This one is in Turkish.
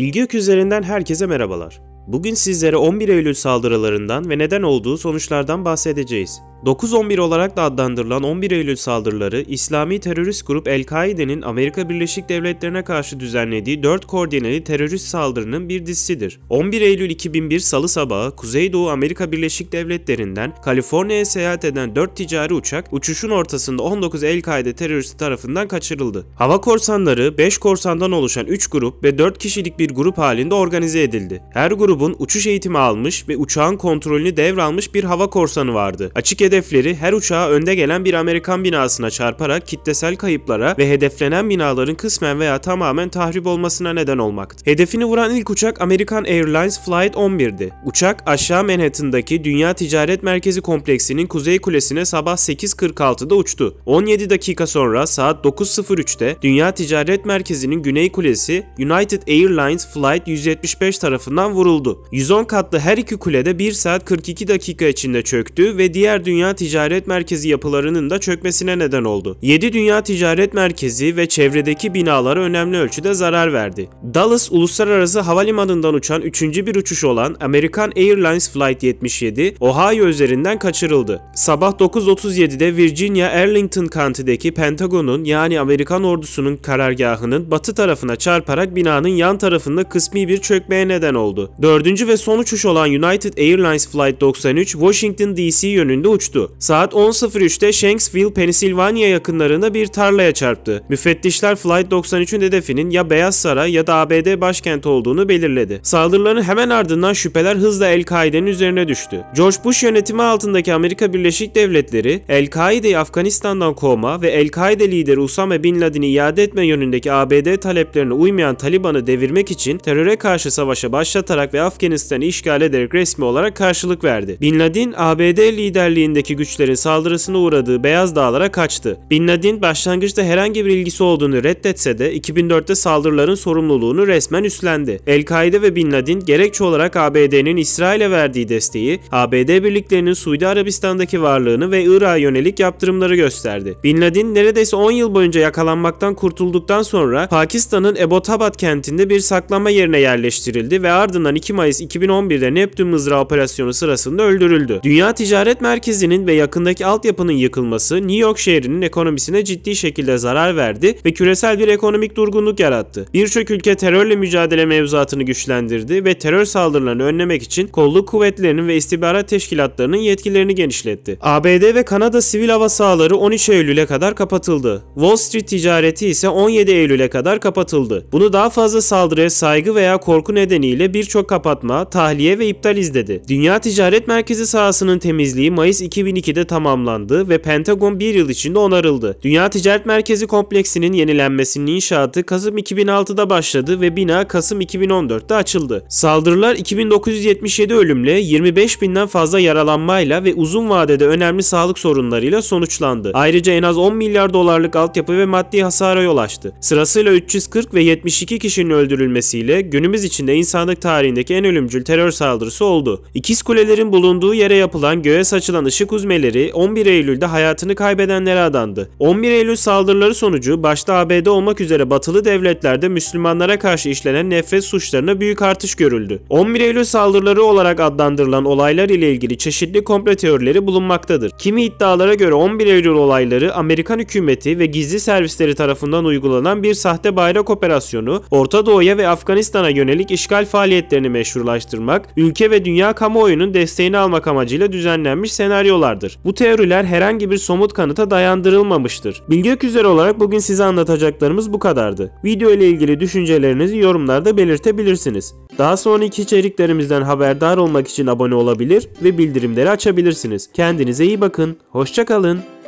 Bilgiyök üzerinden herkese merhabalar. Bugün sizlere 11 Eylül saldırılarından ve neden olduğu sonuçlardan bahsedeceğiz. 9-11 olarak da adlandırılan 11 Eylül saldırıları, İslami terörist grup El-Kaide'nin Amerika Birleşik Devletleri'ne karşı düzenlediği 4 koordineli terörist saldırının bir dizisidir. 11 Eylül 2001 Salı sabahı Kuzeydoğu Amerika Birleşik Devletleri'nden Kaliforniya'ya seyahat eden 4 ticari uçak, uçuşun ortasında 19 El-Kaide teröristi tarafından kaçırıldı. Hava korsanları 5 korsandan oluşan 3 grup ve 4 kişilik bir grup halinde organize edildi. Her grubun uçuş eğitimi almış ve uçağın kontrolünü devralmış bir hava korsanı vardı. Açık hedefleri her uçağa önde gelen bir Amerikan binasına çarparak kitlesel kayıplara ve hedeflenen binaların kısmen veya tamamen tahrip olmasına neden olmaktı. Hedefini vuran ilk uçak American Airlines Flight 11'di. Uçak aşağı Manhattan'daki Dünya Ticaret Merkezi kompleksinin kuzey kulesine sabah 8.46'da uçtu. 17 dakika sonra saat 9.03'te Dünya Ticaret Merkezi'nin güney kulesi United Airlines Flight 175 tarafından vuruldu. 110 katlı her iki kulede 1 saat 42 dakika içinde çöktü ve diğer dünya Dünya Ticaret Merkezi yapılarının da çökmesine neden oldu. 7 Dünya Ticaret Merkezi ve çevredeki binalara önemli ölçüde zarar verdi. Dallas Uluslararası Havalimanı'ndan uçan 3. bir uçuş olan American Airlines Flight 77, Ohio üzerinden kaçırıldı. Sabah 9.37'de Virginia Arlington County'deki Pentagon'un yani Amerikan ordusunun karargahının batı tarafına çarparak binanın yan tarafında kısmi bir çökmeye neden oldu. Dördüncü ve son uçuş olan United Airlines Flight 93, Washington DC yönünde uçtu olmuştu. Saat 10.03'te Shanksville, Pennsylvania yakınlarında bir tarlaya çarptı. Müfettişler Flight 93'ün hedefinin ya Beyaz Saray ya da ABD başkenti olduğunu belirledi. Saldırıların hemen ardından şüpheler hızla El-Kaide'nin üzerine düştü. George Bush yönetimi altındaki Amerika Birleşik Devletleri, El-Kaide'yi Afganistan'dan kovma ve El-Kaide lideri Usame Bin Laden'i iade etme yönündeki ABD taleplerine uymayan Taliban'ı devirmek için teröre karşı savaşa başlatarak ve Afganistan'ı işgal ederek resmi olarak karşılık verdi. Bin Laden, ABD liderliğinde üzerindeki güçlerin saldırısına uğradığı Beyaz Dağlara kaçtı. Bin Laden başlangıçta herhangi bir ilgisi olduğunu reddetse de 2004'te saldırıların sorumluluğunu resmen üstlendi. El-Kaide ve Bin Laden gerekçe olarak ABD'nin İsrail'e verdiği desteği, ABD birliklerinin Suudi Arabistan'daki varlığını ve Irak'a yönelik yaptırımları gösterdi. Bin Laden neredeyse 10 yıl boyunca yakalanmaktan kurtulduktan sonra Pakistan'ın Ebotabad kentinde bir saklama yerine yerleştirildi ve ardından 2 Mayıs 2011'de Neptün Mızrağı operasyonu sırasında öldürüldü. Dünya Ticaret Merkezi'nin kentinin ve yakındaki altyapının yıkılması New York şehrinin ekonomisine ciddi şekilde zarar verdi ve küresel bir ekonomik durgunluk yarattı. Birçok ülke terörle mücadele mevzuatını güçlendirdi ve terör saldırılarını önlemek için kolluk kuvvetlerinin ve istihbarat teşkilatlarının yetkilerini genişletti. ABD ve Kanada sivil hava sahaları 13 Eylül'e kadar kapatıldı. Wall Street ticareti ise 17 Eylül'e kadar kapatıldı. Bunu daha fazla saldırıya saygı veya korku nedeniyle birçok kapatma, tahliye ve iptal izledi. Dünya Ticaret Merkezi sahasının temizliği Mayıs 2 2002'de tamamlandı ve Pentagon bir yıl içinde onarıldı. Dünya Ticaret Merkezi kompleksinin yenilenmesinin inşaatı Kasım 2006'da başladı ve bina Kasım 2014'te açıldı. Saldırılar 2977 ölümle 25 binden fazla yaralanmayla ve uzun vadede önemli sağlık sorunlarıyla sonuçlandı. Ayrıca en az 10 milyar dolarlık altyapı ve maddi hasara yol açtı. Sırasıyla 340 ve 72 kişinin öldürülmesiyle günümüz içinde insanlık tarihindeki en ölümcül terör saldırısı oldu. İkiz kulelerin bulunduğu yere yapılan göğe saçılan ışık Işık Uzmeleri 11 Eylül'de hayatını kaybedenlere adandı. 11 Eylül saldırıları sonucu başta ABD olmak üzere batılı devletlerde Müslümanlara karşı işlenen nefret suçlarına büyük artış görüldü. 11 Eylül saldırıları olarak adlandırılan olaylar ile ilgili çeşitli komplo teorileri bulunmaktadır. Kimi iddialara göre 11 Eylül olayları Amerikan hükümeti ve gizli servisleri tarafından uygulanan bir sahte bayrak operasyonu, Orta Doğu'ya ve Afganistan'a yönelik işgal faaliyetlerini meşrulaştırmak, ülke ve dünya kamuoyunun desteğini almak amacıyla düzenlenmiş senaryo varıyorlardır. Bu teoriler herhangi bir somut kanıta dayandırılmamıştır. Bilgi aküzleri olarak bugün size anlatacaklarımız bu kadardı. Video ile ilgili düşüncelerinizi yorumlarda belirtebilirsiniz. Daha sonraki içeriklerimizden haberdar olmak için abone olabilir ve bildirimleri açabilirsiniz. Kendinize iyi bakın, hoşçakalın.